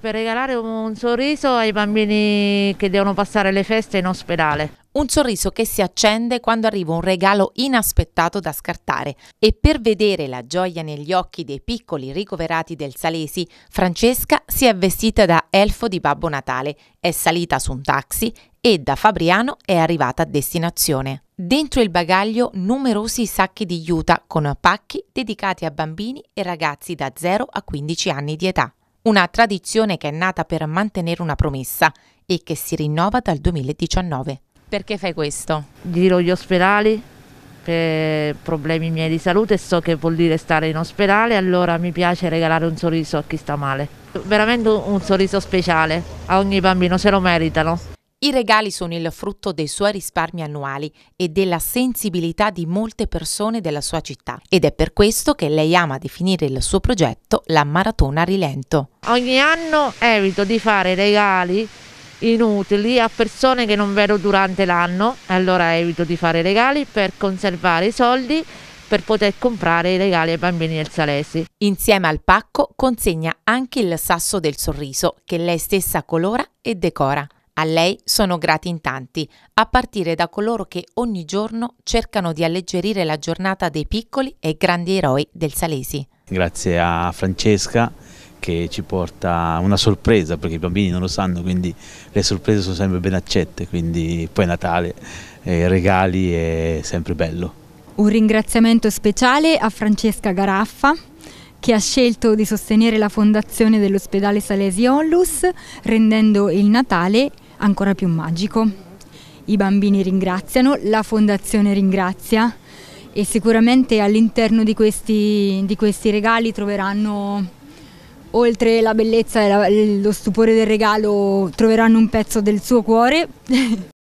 Per regalare un sorriso ai bambini che devono passare le feste in ospedale. Un sorriso che si accende quando arriva un regalo inaspettato da scartare. E per vedere la gioia negli occhi dei piccoli ricoverati del Salesi, Francesca si è vestita da elfo di Babbo Natale, è salita su un taxi e da Fabriano è arrivata a destinazione. Dentro il bagaglio numerosi sacchi di juta con pacchi dedicati a bambini e ragazzi da 0 a 15 anni di età una tradizione che è nata per mantenere una promessa e che si rinnova dal 2019. Perché fai questo? Giro gli ospedali per problemi miei di salute e so che vuol dire stare in ospedale, allora mi piace regalare un sorriso a chi sta male. Veramente un sorriso speciale, a ogni bambino se lo meritano. I regali sono il frutto dei suoi risparmi annuali e della sensibilità di molte persone della sua città ed è per questo che lei ama definire il suo progetto la Maratona Rilento. Ogni anno evito di fare regali inutili a persone che non vedo durante l'anno, allora evito di fare regali per conservare i soldi per poter comprare i regali ai bambini del Salesi. Insieme al pacco consegna anche il sasso del sorriso che lei stessa colora e decora. A lei sono grati in tanti, a partire da coloro che ogni giorno cercano di alleggerire la giornata dei piccoli e grandi eroi del Salesi. Grazie a Francesca che ci porta una sorpresa perché i bambini non lo sanno quindi le sorprese sono sempre ben accette quindi poi Natale, eh, regali è sempre bello. Un ringraziamento speciale a Francesca Garaffa che ha scelto di sostenere la fondazione dell'ospedale Salesi Onlus rendendo il Natale ancora più magico. I bambini ringraziano, la fondazione ringrazia e sicuramente all'interno di, di questi, regali troveranno, oltre la bellezza e la, lo stupore del regalo, troveranno un pezzo del suo cuore.